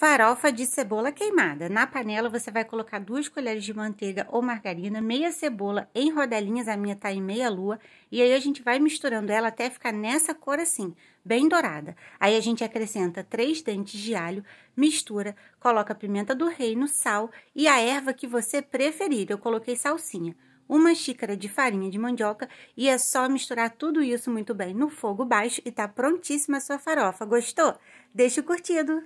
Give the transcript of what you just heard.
Farofa de cebola queimada. Na panela você vai colocar duas colheres de manteiga ou margarina, meia cebola em rodelinhas, a minha tá em meia lua, e aí a gente vai misturando ela até ficar nessa cor assim, bem dourada. Aí a gente acrescenta três dentes de alho, mistura, coloca pimenta do reino, sal e a erva que você preferir. Eu coloquei salsinha uma xícara de farinha de mandioca e é só misturar tudo isso muito bem no fogo baixo e tá prontíssima a sua farofa. Gostou? Deixa o curtido!